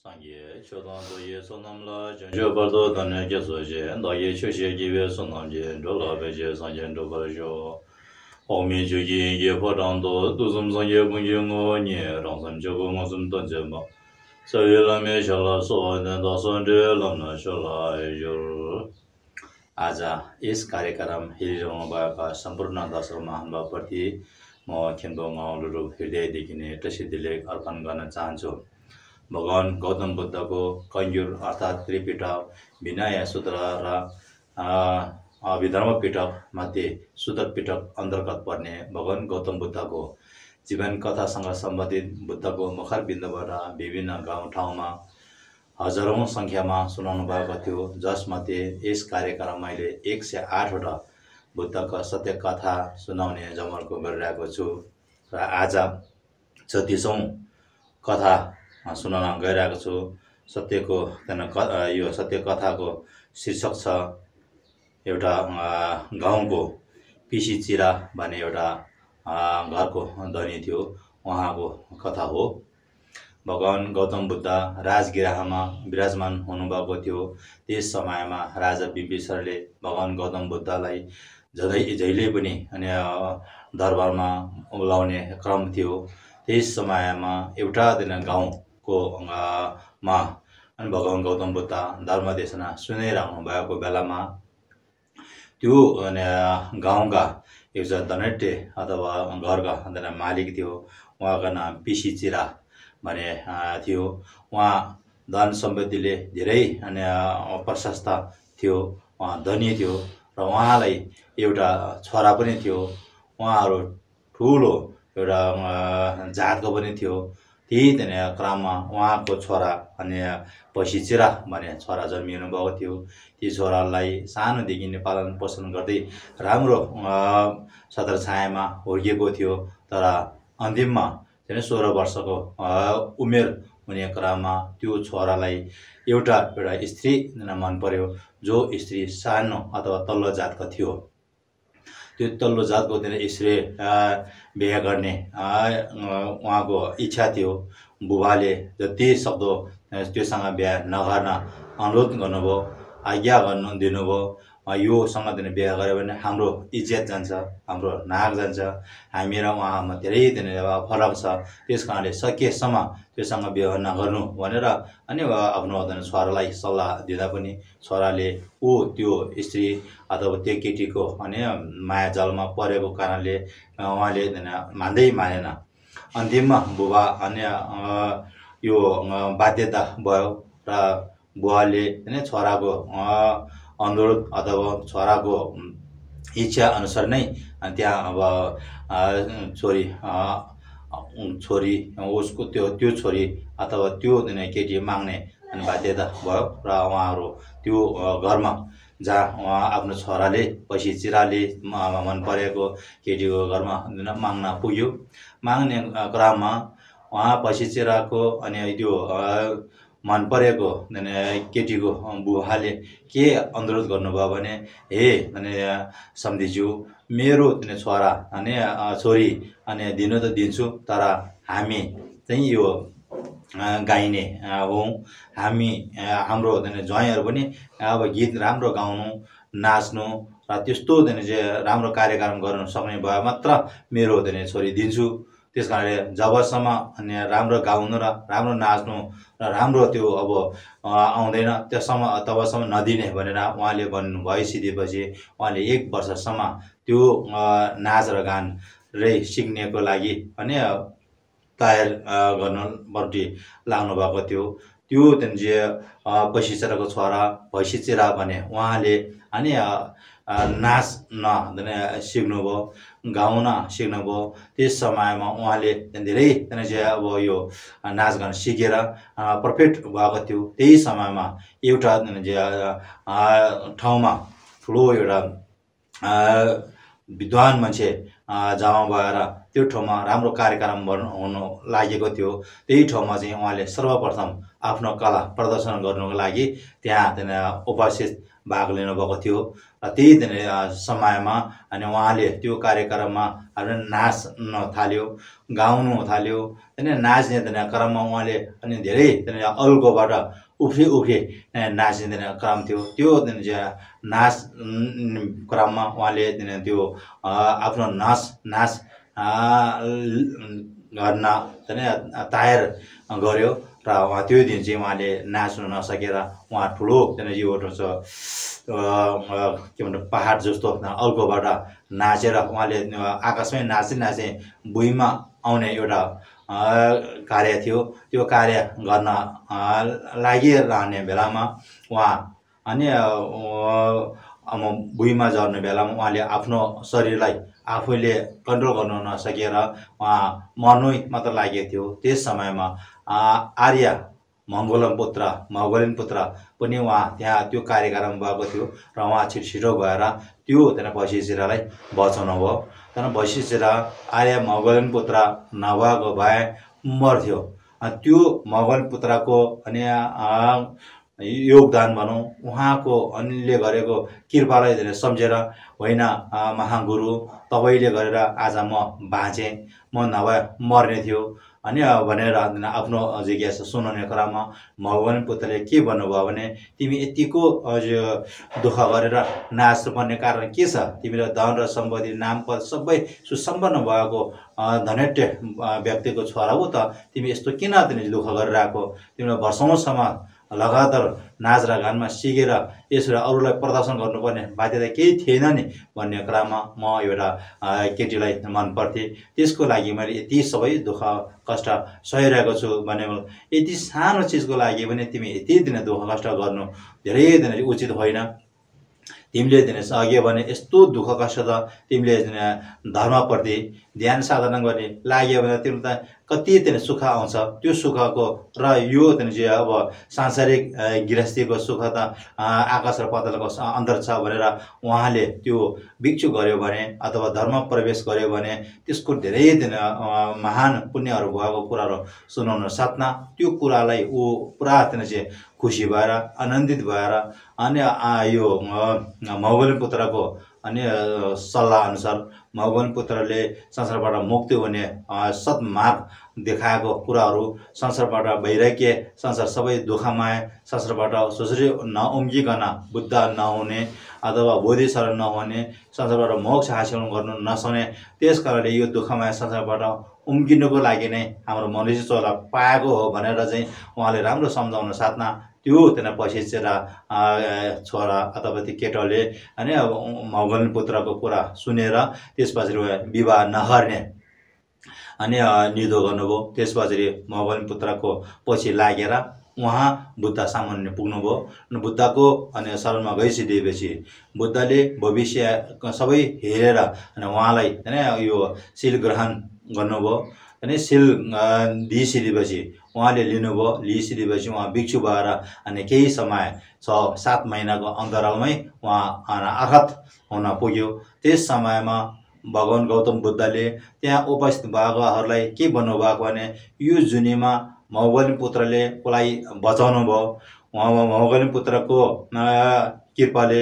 sāngye chō tāng tō ye sō nām lā chōng chō pār tō tāng nē kia sō chē ndā ye chō shē kī wē sō nām chē ndō lā pē chē sāngye ndō pār chō hōng mē chō kī ye ngō nye rāng sāng chō kō mā īs hī भगवान् गौतम बुद्धको कञ्जुर अर्थात् त्रिपीठ विनाय सूत्र र अभिधर्म पिटकमध्ये सुतक पिटक अन्तर्गत पर्ने भगवान् गौतम बुद्धको जीवन कथासँग सम्बन्धित बुद्धको मुखर बिन्दुबाट विभिन्न गाउँठाउँमा हजारौँ सङ्ख्यामा सुनाउनु भएको थियो जसमध्ये यस कार्यक्रम मैले एक सय आठवटा बुद्धको सत्य कथा सुनाउने जमर्को गरिरहेको छु र आज छत्तिसौँ कथा सुनाउन गइरहेको छु सत्यको त्यहाँनिर क यो सत्य कथाको शीर्षक छ एउटा गाउँको पिसी चिरा भन्ने एउटा घरको धनी थियो उहाँको कथा हो भगवान् गौतम बुद्ध राजगिराहमा विराजमान हुनुभएको थियो त्यस समयमा राजा बिम्बेश्वरले भगवान् गौतम बुद्धलाई झँदै जहिले पनि दरबारमा बोलाउने क्रम थियो त्यस समयमा एउटा दिन गाउँ को मा अनि भगवान् गौतम बुद्ध धर्मदेशना सुनाइराख्नु भएको बेलामा त्यो गाउँका एउटा धनट्टे अथवा घरका एकजना मालिक थियो उहाँको नाम पिसी चिरा भने थियो उहाँ धन सम्पत्तिले धेरै अनि प्रशस्त थियो उहाँ धनी थियो र उहाँलाई एउटा छोरा पनि थियो उहाँहरू ठुलो एउटा जातको पनि थियो त्यही त्यहाँनिर क्रममा उहाँको छोरा अनि भैँसीचिरा भन्ने छोरा जन्मिनु भएको थियो ती छोरालाई सानोदेखि नै पालन पोषण गर्दै राम्रो सदर छायामा हुर्किएको थियो तर अन्तिममा त्यहाँ सोह्र वर्षको उमेर हुने क्रममा त्यो छोरालाई एउटा एउटा स्त्री मन पर्यो जो स्त्री सानो अथवा तल्लो जातको थियो त्यो तल्लो जातको दिन स्त्री बिहा गर्ने उहाँको इच्छा थियो बुबाले त्यही शब्द त्योसँग बिहा नगर्न अनुरोध गर्नुभयो आज्ञा गर्नु दिनुभयो योसँग त्यहाँनिर बिहा गऱ्यो भने हाम्रो इज्जत जान्छ हाम्रो नाक जान्छ हामी र उहाँमा धेरै त्यहाँनिर फरक छ त्यस कारणले सकेसम्म त्योसँग बिहा नगर्नु भनेर अनि आफ्नो छोरालाई सल्लाह दिँदा पनि छोराले ऊ त्यो स्त्री अथवा त्यो केटीको अनि माया जलमा परेको कारणले उहाँले मान्दै मानेन अन्तिममा बुबा अनि यो बाध्यता भयो र बुवाले होइन छोराको अनुरोध अथवा छोराको इच्छा अनुसार नै त्यहाँ अब छोरी छोरी उसको त्यो त्यो छोरी अथवा त्यो केटी माग्ने अनि बाध्यता भयो र उहाँहरू त्यो घरमा जहाँ उहाँ आफ्नो छोराले पैसा चिराले मन परेको केटीको घरमा माग्न पुग्यो माग्ने क्रममा उहाँ पैसा चिराको अनि त्यो मन परेको केटीको बुवाले के अनुरोध गर्नुभयो भने हे अनि सम्धिज्यू मेरो छोरा अनि छोरी अनि दिनु त दिन्छु तर हामी चाहिँ यो गाइने हौँ हामी हाम्रो ज्वाइँहरू पनि अब गीत राम्रो गाउनु नाच्नु र त्यस्तो चाहिँ राम्रो कार्यक्रम गर्नु सक्ने भए मात्र मेरो छोरी दिन्छु त्यस कारणले जबसम्म राम्रो गाउनु र राम्रो नाच्नु र राम्रो त्यो अब आउँदैन त्यससम्म तबसम्म नदिने भनेर उहाँले सिधेपछि उहाँले एक वर्षसम्म त्यो नाच र गान रे सिक्नेको लागि अनि तयार गर्नुपट्टि लाग्नुभएको थियो त्यो जे पैसिचराको छोरा भैँसीचेरा भने उहाँले अनि नाच नाच्न सिक्नुभयो गाउन सिक्नुभयो त्यस समयमा उहाँले धेरै चाहिँ अब यो नाच गर्न सिकेर पर्फेक्ट भएको थियो त्यही समयमा एउटा ठाउँमा ठुलो एउटा विद्वान मान्छे जमा भएर त्यो ठाउँमा राम्रो कार्यक्रम गर्नु हुनु लागेको थियो त्यही ठाउँमा चाहिँ उहाँले सर्वप्रथम आफ्नो कला प्रदर्शन गर्नुको लागि त्यहाँ त्यहाँनिर उपस्थित भाग लिनुभएको थियो त्यही समयमा अनि उहाँले त्यो कार्यक्रममा हामीले नाच्न थाल्यो गाउनु थाल्यो होइन नाच्ने क्रममा उहाँले अनि धेरै त्यहाँनिर अल्गोबाट उफ्रे उफ्रे नाच्ने क्रम थियो त्यो दिन नाच क्रममा उहाँले त्यो आफ्नो नाच नाच गर्न तयार गर्यो र उहाँ त्यो दिन चाहिँ उहाँले नाच्नु नसकेर उहाँ ठुलो एउटा छ के भन्नु पहाड जस्तो अल्कोबाट नाचेर उहाँले आकाशमै नाचे नाचे भुइँमा आउने एउटा कार्य थियो त्यो कार्य गर्न लागिरहने बेलामा उहाँ अनि भुइँमा झर्ने बेलामा उहाँले आफ्नो शरीरलाई आफैले कन्ट्रोल गर्नु नसकेर उहाँ मर्नु मात्र लागेको थियो त्यस समयमा आर्य मङ्गोलम पुत्र मङ्गोलिन पुत्र पनि उहाँ त्यहाँ त्यो कार्यक्रम भएको थियो र उहाँ छिटो छिटो गएर त्यो त्यहाँदेखि भैँसीसिरालाई बचाउनु भयो त्यहाँदेखि भैँसीसिरा आर्य मङ्गोलिन पुत्र नभएको भए मर्थ्यो त्यो मङ्गोलियन पुत्रको अनि योगदान भनौँ उहाँको अनिले गरेको कृपालाई धेरै सम्झेर होइन महागुरु तपाईँले गरेर आज म बाँचेँ म नभए मर्ने थियो अनि भनेर आफ्नो जिज्ञासा सुनाउने क्रममा भगवान् पुत्रले के भन्नुभयो भने तिमी यतिको दुःख गरेर नाच्नुपर्ने पर्ने कारण के छ तिमीलाई धन र सम्पत्ति नाम पद सबै सुसम्पन्न भएको धनेट्य व्यक्तिको छोरा हो त तिमी यस्तो किन तिमीले दुःख गरिरहेको तिमीलाई वर्षौँसम्म लगातार नाच र गानमा सिकेर यसरी अरूलाई प्रदर्शन गर्नुपर्ने बाध्यता केही थिएन नि भन्ने कुरामा म एउटा केटीलाई मन पर्थेँ त्यसको लागि मैले यति सबै दुःख कष्ट सहिरहेको छु भने यति सानो चिजको लागि पनि तिमी यति दिन दुःख कष्ट गर्नु धेरै दिन उचित होइन तिमीले दिने अघि भने यस्तो दुःख कष्ट त तिमीले धर्मप्रति ध्यान साधना गर्ने लाग्यो भने तिम्रो त कति त्यहाँ सुख आउँछ त्यो सुखको र यो चाहिँ अब सांसारिक गृहस्थीको सुख त आकाश र पतलको अन्तर छ भनेर उहाँले त्यो भिक्षु गऱ्यो भने अथवा धर्म प्रवेश गर्यो भने त्यसको धेरै दिन महान पुण्यहरू भएको कुराहरू सुनाउन साथमा त्यो कुरालाई ऊ पुरा चाहिँ खुसी भएर आनन्दित भएर अनि यो मौगल पुत्रको अनि सल्लाहअनुसार मौगन पुत्रले संसारबाट मुक्ति हुने सद्मार्ग देखाएको कुराहरू संसारबाट भइरहेके संसार सबै दुःखमाय संसारबाट सुसरी नउम्किकन बुद्ध नहुने अथवा बोधिसर नहुने संसारबाट मोक्ष हासिल गर्नु नसक्ने त्यस कारणले यो दुःखमाया संसारबाट उम्किनुको लागि नै हाम्रो मनुष्य चोला पाएको हो भनेर चाहिँ उहाँले राम्रो सम्झाउन साथमा त्यो त्यहाँदेखि पछि छोरा अथवा त्यो केटोले होइन अब मगन पुत्रको कुरा सुनेर त्यस पछाडि विवाह नहर्ने अनि निधो गर्नुभयो त्यस पछाडि मगन पुत्रको पछि लागेर उहाँ बुद्ध सामान्य पुग्नुभयो बुद्धको अनि शरणमा गइसिदिएपछि बुद्धले भविष्य सबै हेरेर अनि उहाँलाई होइन यो शिल ग्रहण गर्नुभयो अनि शिल दिइसिदिएपछि उहाँले लिनुभयो लिइसकेपछि उहाँ भिक्षु भएर अनि केही समय छ सात महिनाको अन्तरालमै उहाँ आघत हुन पुग्यो त्यस समयमा भगवान् गौतम बुद्धले त्यहाँ उपस्थित भएकोहरूलाई के भन्नुभएको भने यो जुनीमा मौगली पुत्रले उसलाई बचाउनु भयो उहाँ मौगली पुत्रको कृपाले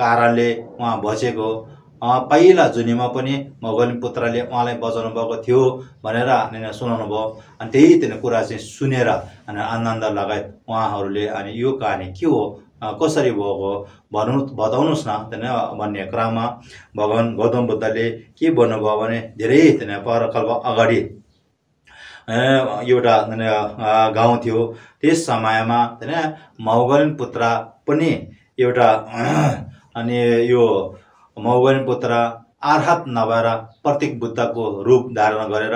कारणले उहाँ बचेको पहिला जुनीमा पनि मगनी पुत्रले उहाँलाई बजाउनु भएको थियो भनेर अनि सुनाउनु भयो अनि त्यही त्यो कुरा चाहिँ सुनेर अनि आनन्द लगायत उहाँहरूले अनि यो कहानी के हो कसरी भएको भन्नु बताउनुहोस् न त्यहाँ भन्ने क्रममा भगवान् गौतम बुद्धले के भन्नुभयो भने धेरै त्यहाँ परकल्प अगाडि एउटा गाउँ थियो त्यस समयमा त्यहाँ मौगलिन पुत्र पनि एउटा अनि यो मौगनी पुत्र आर्हत नभएर प्रत्येक बुद्धको रूप धारण गरेर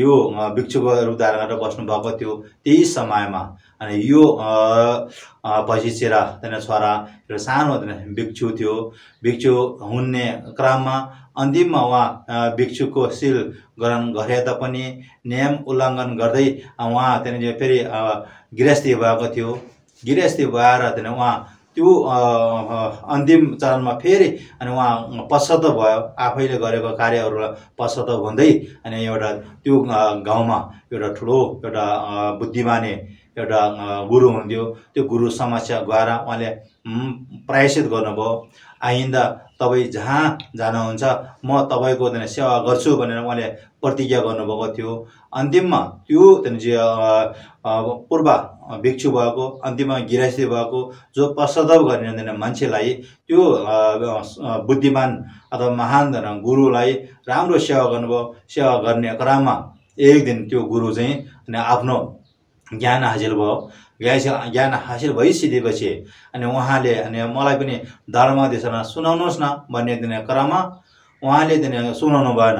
यो भिक्षुको रूप धारण गरेर बस्नुभएको थियो त्यही समयमा अनि यो भैँसिचेरा त्यहाँदेखि छोरा एउटा सानो भिक्षु थियो भिक्षु हुने क्रममा अन्तिममा उहाँ भिक्षुको सिल ग्रहण गरे तापनि नियम उल्लङ्घन गर्दै उहाँ त्यहाँनिर फेरि गृहस्थी भएको थियो गृहस्थी भएर त्यहाँदेखि उहाँ त्यो अन्तिम चरणमा फेरि अनि उहाँ पश्चात भयो आफैले गरेको कार्यहरूलाई पश्चात हुँदै अनि एउटा त्यो गाउँमा एउटा ठुलो एउटा बुद्धिमाने एउटा गुरु हुन्थ्यो त्यो गुरु समस्या गएर उहाँले प्रायश्चित गर्नुभयो आइन्दा तपाईँ जहाँ जानुहुन्छ म तपाईँको त्यहाँ सेवा गर्छु भनेर उहाँले प्रतिज्ञा गर्नुभएको थियो अन्तिममा त्यो त्यहाँदेखि पूर्व भिक्षु भएको अन्तिममा गिरास्ती भएको जो पश्चाताप गरिरहँदैन मान्छेलाई त्यो बुद्धिमान अथवा महान गुरुलाई राम्रो सेवा गर्नुभयो सेवा गर्ने क्रममा एक दिन त्यो गुरु चाहिँ अनि आफ्नो ज्ञान हासिल भयो ज्ञान ज्ञान हासिल भइसकेपछि अनि उहाँले अनि मलाई पनि धर्म दिशा सुनाउनुहोस् न भन्ने दिने क्रममा उहाँले त्यहाँनिर सुनाउनु भएन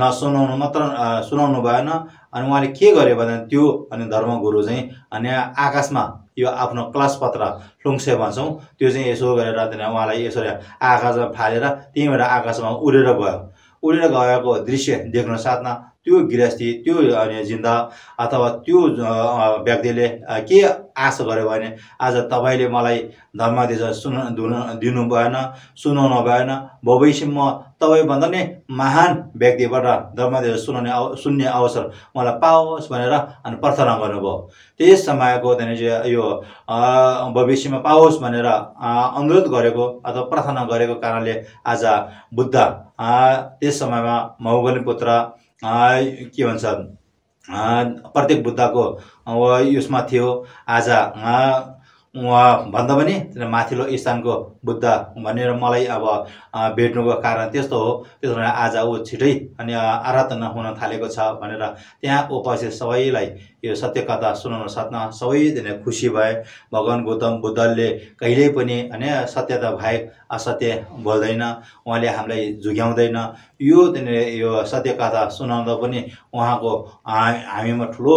नसुनाउनु मात्र सुनाउनु भएन अनि उहाँले के गर्यो भने त्यो अनि धर्मगुरु चाहिँ अनि आकाशमा यो आफ्नो क्लासपत्र लुङ्से भन्छौँ त्यो चाहिँ यसो गरेर त्यहाँदेखि उहाँलाई यसरी आकाशमा फालेर त्यहीँबाट आकाशमा उडेर गयो उडेर गएको दृश्य देख्न साथमा त्यो गृहस्थी त्यो अनि जिन्दा अथवा त्यो व्यक्तिले के आशा गर्यो भने आज तपाईँले मलाई धर्मादेश सुन धुन दिनु भएन सुनाउनु भएन भविष्यमा तपाईँभन्दा नै महान व्यक्तिबाट धर्मादेश सुनाउने अव सुन्ने अवसर मलाई पाओस् भनेर अनि प्रार्थना गर्नुभयो त्यस समयको त्यहाँनिर यो भविष्यमा पाओस् भनेर अनुरोध गरेको अथवा प्रार्थना गरेको कारणले आज बुद्ध त्यस समयमा मौगली पुत्र के भन्छ प्रत्येक बुद्धको उयसमा थियो आज उहाँ भन्दा पनि माथिल्लो स्थानको बुद्ध भनेर मलाई अब भेट्नुको कारण त्यस्तो हो त्यस कारण आज ऊ छिटै अनि आराधना हुन थालेको छ भनेर त्यहाँ उपस्थित सबैलाई यो सत्य कथा सुनाउन साथमा सबैजना खुसी भए भगवान् गौतम बुद्धले कहिल्यै पनि होइन सत्यता बाहेक असत्य बोल्दैन उहाँले हामीलाई झुक्याउँदैन यो यो सत्य कथा सुनाउँदा पनि उहाँको हामीमा ठुलो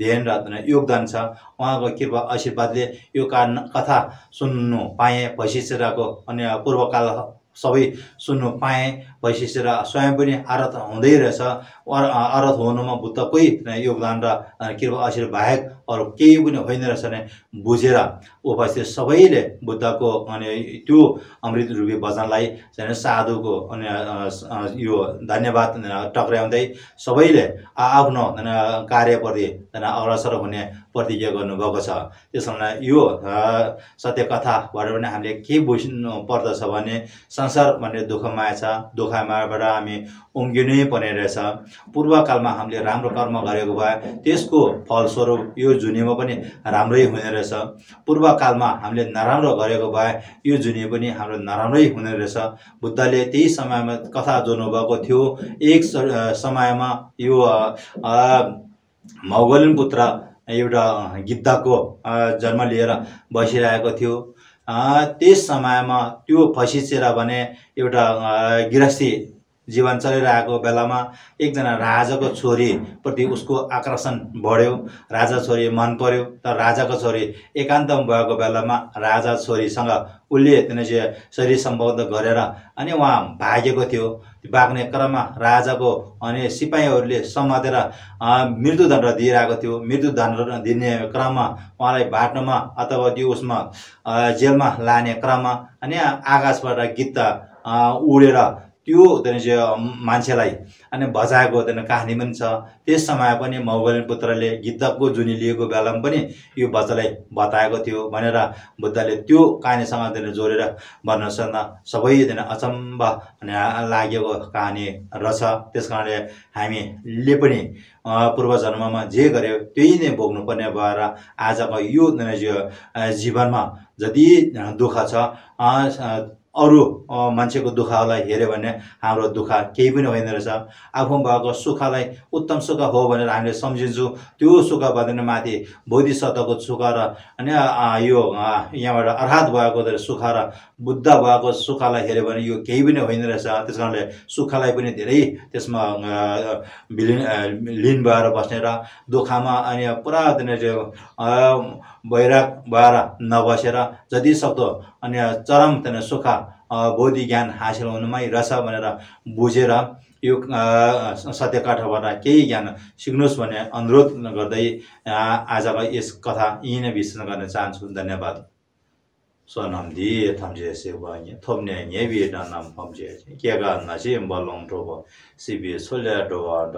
ध्यान र योगदान छ उहाँको कृपा आशीर्वादले यो कान कथा सुन्नु पाएँ भैँसी अन्य पूर्वकाल सबै सुन्नु पाएँ भइसकेर स्वयं पनि आरत हुँदै रहेछ आरत हुनुमा बुद्धकै योगदान र कृपा आशीर्वाद बाहेक अरू केही पनि होइन रहेछ भने बुझेर उपस्थित सबैले बुद्धको अनि त्यो अमृत रूपी वचनलाई साधुको अनि यो धन्यवाद टक्राउँदै सबैले आफ्नो कार्यप्रति अग्रसर हुने प्रतिज्ञा गर्नुभएको छ त्यस यो सत्य कथाबाट पनि हामीले के बुझ्नु पर्दछ भने संसार भन्ने दुःखमाया छ दुःख दुःखमाबाट हामी उम्किनै पर्ने रहेछ पूर्वकालमा हामीले राम्रो कर्म गरेको भए त्यसको फलस्वरूप यो जुनीमा पनि राम्रै हुने रहेछ पूर्वकालमा हामीले नराम्रो गरेको भए यो जुनी पनि हाम्रो नराम्रै हुने रहेछ बुद्धले त्यही समयमा कथा जोड्नुभएको थियो एक समयमा यो मौगलिन पुत्र एउटा गिद्धको जन्म लिएर बसिरहेको थियो त्यस समयमा त्यो फसिसेर भने एउटा गृहस्थी जीवन चलिरहेको बेलामा एकजना राजाको छोरीप्रति उसको आकर्षण बढ्यो राजा छोरी मन पर्यो तर राजाको छोरी एकान्तमा भएको बेलामा राजा छोरीसँग उसले त्यसले शरीर सम्बन्ध गरेर अनि उहाँ भागेको थियो भाग्ने क्रममा राजाको अनि सिपाहीहरूले समातेर मृत्युदण्ड दिइरहेको थियो मृत्युदण्ड दिने क्रममा उहाँलाई बाटोमा अथवा त्यो उसमा जेलमा लाने क्रममा अनि आकाशबाट गीत उडेर त्यो त्यहाँदेखि मान्छेलाई अनि भजाएको त्यहाँदेखि कहानी पनि छ त्यस समय पनि मौगलिन पुत्रले गिद्धको जुनी लिएको बेलामा पनि यो बच्चालाई बताएको थियो भनेर बुद्धले त्यो कहानीसँग त्यहाँदेखि जोडेर सबै त्यहाँदेखि अचम्ब लागेको कहानी रहेछ त्यस कारणले हामीले पनि पूर्व जन्ममा जे गर्यो त्यही नै भोग्नुपर्ने भएर आजको यो जीवनमा जति दुःख छ अरू मान्छेको दुःखलाई हेऱ्यो भने हाम्रो दुःख केही पनि होइन रहेछ आफू भएको सुखलाई उत्तम सुख हो भनेर हामीले सम्झिन्छौँ त्यो सुख भन्दा माथि बोधिसत्वको सुख र अनि यो यहाँबाट अर्हात भएको सुख र बुद्ध भएको सुखलाई हेऱ्यो भने यो केही पनि होइन रहेछ त्यस कारणले सुखलाई पनि धेरै त्यसमा भिलिन लिन भएर बस्ने र दुःखमा अनि पुरा त्यहाँनिर बैराग भएर नबसेर जति सक्दो अनि चरम त्यहाँनिर सुख बोधि ज्ञान हासिल हुनुमै रहेछ भनेर बुझेर यो सत्यकाठबाट केही ज्ञान सिक्नुहोस् भन्ने अनुरोध गर्दै आजलाई यस कथा यहीँ नै विश्लेषण गर्न चाहन्छु धन्यवाद दि थम्जे सेवाङ थोम्ने फम्जे के चाहिँ बलुङ सिबी सोल्या